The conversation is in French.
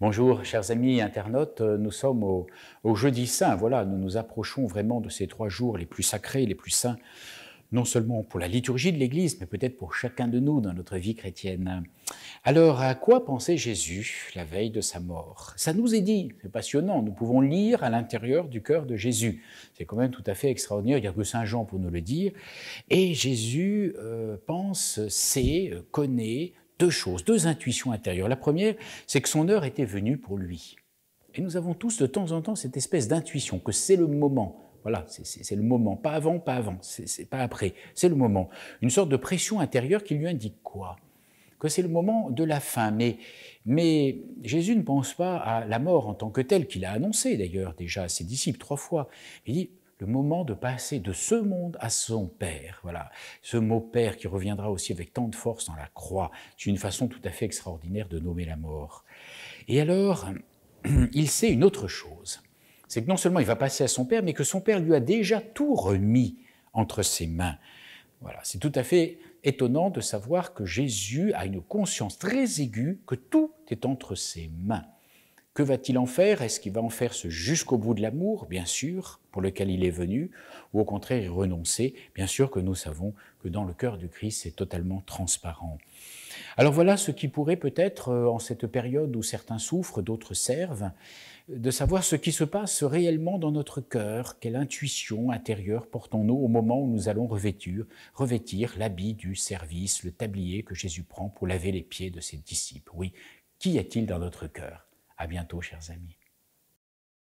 Bonjour, chers amis internautes. Euh, nous sommes au, jeudi saint. Voilà, nous nous approchons vraiment de ces trois jours les plus sacrés, les plus saints, non seulement pour la liturgie de l'Église, mais peut-être pour chacun de nous dans notre vie chrétienne. Alors, à quoi pensait Jésus la veille de sa mort Ça nous est dit, c'est passionnant. Nous pouvons lire à l'intérieur du cœur de Jésus. C'est quand même tout à fait extraordinaire. Il n'y a que Saint Jean pour nous le dire. Et Jésus euh, pense, sait, connaît, deux choses, deux intuitions intérieures. La première, c'est que son heure était venue pour lui. Et nous avons tous de temps en temps cette espèce d'intuition que c'est le moment. Voilà, c'est le moment. Pas avant, pas avant, c'est pas après. C'est le moment. Une sorte de pression intérieure qui lui indique quoi Que c'est le moment de la fin. Mais, Jésus ne pense pas à la mort en tant que telle, qu'il a annoncé d'ailleurs déjà à ses disciples trois fois. Il dit le moment de passer de ce monde à son Père. Voilà, ce mot Père qui reviendra aussi avec tant de force dans la croix. C'est une façon tout à fait extraordinaire de nommer la mort. Et alors, il sait une autre chose. C'est que non seulement il va passer à son Père, mais que son Père lui a déjà tout remis entre ses mains. Voilà, c'est tout à fait étonnant de savoir que Jésus a une conscience très aiguë que tout est entre ses mains. Que va-t-il en faire Est-ce qu'il va en faire ce jusqu'au bout de l'amour, bien sûr, pour lequel il est venu, ou au contraire renoncer Bien sûr que nous savons que dans le cœur du Christ, c'est totalement transparent. Alors voilà ce qui pourrait peut-être, euh, en cette période où certains souffrent, d'autres servent, de savoir ce qui se passe réellement dans notre cœur, quelle intuition intérieure portons-nous au moment où nous allons revêtir, revêtir l'habit du service, le tablier que Jésus prend pour laver les pieds de ses disciples. Oui, qu'y a-t-il dans notre cœur à bientôt, chers amis.